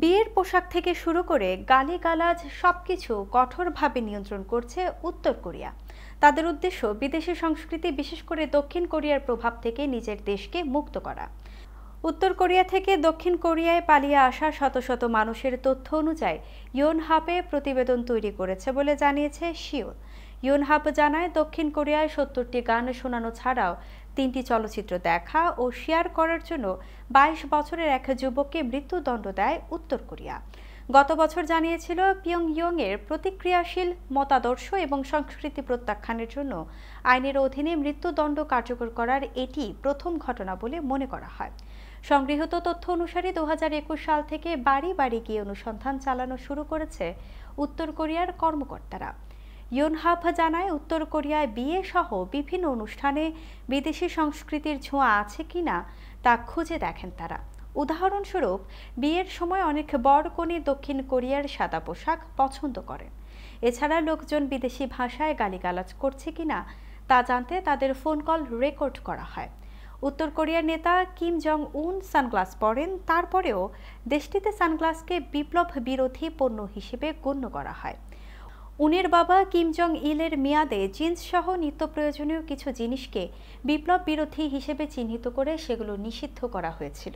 বিয়ের পোশাক থেকে শুরু করে গালিগালাজ সবকিছু কঠোরভাবে নিয়ন্ত্রণ করছে উত্তর কোরিয়া তাদের উদ্দেশ্য বিদেশি সংস্কৃতি বিশেষ করে দক্ষিণ কোরিয়ার প্রভাব থেকে নিজের দেশকে মুক্ত করা উত্তর কোরিয়া থেকে দক্ষিণ কোরিয়ায় পালিয়ে আসা শত শত মানুষের তথ্য অনুযায়ী ইয়নহাপে প্রতিবেদন তৈরি করেছে বলে জানিয়েছে শিওল ইয়নহাপ জানায় দক্ষিণ কোরিয়ায় সত্তরটি গান শোনানো ছাড়াও তিনটি চলচ্চিত্র দেখা ও শেয়ার করার জন্য ২২ বছরের এক যুবককে মৃত্যুদণ্ড দেয় উত্তর কোরিয়া গত বছর জানিয়েছিল পিয়ংইয়ংয়ের প্রতিক্রিয়াশীল মতাদর্শ এবং সংস্কৃতি প্রত্যাখ্যানের জন্য আইনের অধীনে মৃত্যুদণ্ড কার্যকর করার এটি প্রথম ঘটনা বলে মনে করা হয় সংগৃহীত তথ্য অনুসারে দু সাল থেকে বাড়ি বাড়ি গিয়ে অনুসন্ধান চালানো শুরু করেছে উত্তর কোরিয়ার কর্মকর্তারা ইয়ুনহাফ জানায় উত্তর কোরিয়ায় বিয়ে সহ বিভিন্ন অনুষ্ঠানে বিদেশি সংস্কৃতির ছোঁয়া আছে কি না তা খুঁজে দেখেন তারা উদাহরণস্বরূপ বিয়ের সময় অনেক বড় কনে দক্ষিণ কোরিয়ার সাদা পোশাক পছন্দ করেন এছাড়া লোকজন বিদেশি ভাষায় গালিগালাজ করছে কিনা তা জানতে তাদের ফোন কল রেকর্ড করা হয় উত্তর কোরিয়ার নেতা কিম জং উন সানগ্লাস পরেন তারপরেও দেশটিতে সানগ্লাসকে বিপ্লব বিরোধী পণ্য হিসেবে গণ্য করা হয় উনের বাবা কিম জং ইলের মেয়াদে জিন্স সহ নিত্য প্রয়োজনীয় কিছু জিনিসকে বিপ্লব বিরোধী হিসেবে চিহ্নিত করে সেগুলো নিষিদ্ধ করা হয়েছিল